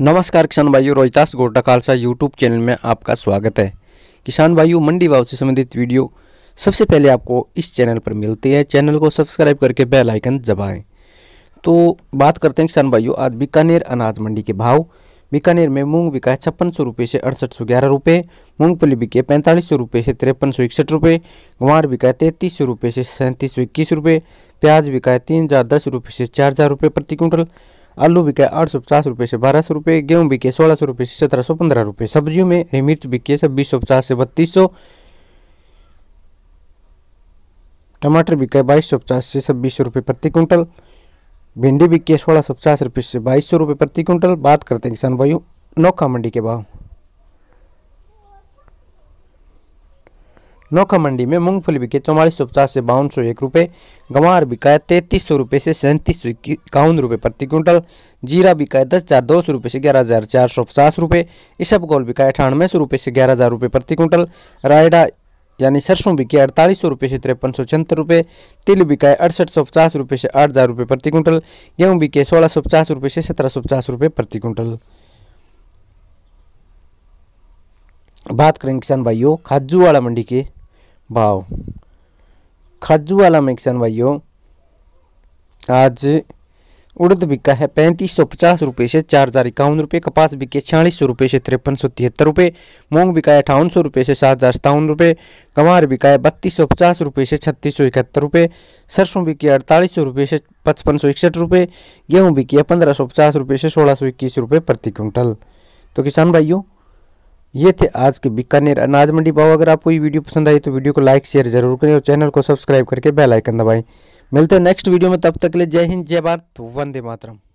नमस्कार किसान भाइयों रोहितास गोटा खालसा यूट्यूब चैनल में आपका स्वागत है किसान भाइयों मंडी भाव से संबंधित वीडियो सबसे पहले आपको इस चैनल पर मिलती है चैनल को सब्सक्राइब करके बेल आइकन दबाएं तो बात करते हैं किसान भाइयों आज बीकानेर अनाज मंडी के भाव बीकानेर में मूंग बिका छप्पन सौ रुपये से अड़सठ सौ ग्यारह रुपये मूँगफली बिके पैंतालीस सौ रुपये से तिरपन सौ इकसठ रुपये ग्वार बिकाए तैंतीस सौ रुपये से सैंतीस सौ इक्कीस रुपये प्याज बिकाए तीन हज़ार दस रुपये से चार हज़ार रुपये प्रति क्विंटल आलू बिके आठ सौ पचास रुपये से बारह सौ रुपये गेहूँ बिके सोलह सौ रुपये से सत्रह सौ पंद्रह रुपये सब्जियों में हरी मिर्च बिके छब्बीस सौ पचास से बत्तीस सौ टमाटर बिके बाईस सौ पचास से छब्बीस सौ रुपये प्रति क्विंटल भिंडी बिके सोलह सौ पचास रुपये से बाईस सौ रुपये प्रति क्विंटल बात करते हैं किसान भाइयों नौखा मंडी के भाव नौखा मंडी में मूंगफली बिके चौवालीस सौ पचास से बावन सौ एक रुपये गंवार बिकाए तैंतीस सौ रुपये से सैंतीस सौ इक्यावन रुपये प्रति क्विंटल जीरा बिकाया दस हज़ार दो सौ रुपये से ग्यारह हज़ार चार सौ पचास रुपये गोल बिकाए अठानवे सौ रुपये से ग्यारह हज़ार रुपये प्रति क्विंटल रायडा यानी सरसों बिके अड़तालीस सौ रुपये से तिरपन सौ छिहत्तर रुपये तिल बिकाए अड़सठ सौ पचास रुपये से आठ हज़ार रुपये प्रति क्विंटल गेहूँ बिके सोलह सौ पचास रुपये से सत्रह सौ पचास रुपये प्रति क्विंटल बात करें किसान भाइयों खाजूवाड़ा मंडी के भाव खजुआला में किसान भाइयों आज उड़द बिका है पैंतीस सौ पचास रुपये से चार हज़ार इक्यावन रुपये कपास बिके छियालीस सौ रुपये से तिरपन सौ तिहत्तर रुपये मूँग बिका है अठावन सौ रुपये से सात हज़ार सतावन रुपये कंवार बिका है बत्तीस सौ पचास रुपये से छत्तीस सौ इकहत्तर रुपये सरसों बिकी अड़तालीस सौ रुपये से पचपन सौ इकसठ रुपये गेहूँ बिकी है पंद्रह सौ पचास रुपये से सोलह सौ इक्कीस रुपये प्रति क्विंटल तो किसान भाइयों ये थे आज के बीकानेर अनाज मंडी भाव अगर आपको ये वीडियो पसंद आई तो वीडियो को लाइक शेयर जरूर करें और चैनल को सब्सक्राइब करके बेल आइकन दबाएं मिलते हैं नेक्स्ट वीडियो में तब तक के लिए जय हिंद जय भारत वंदे मातरम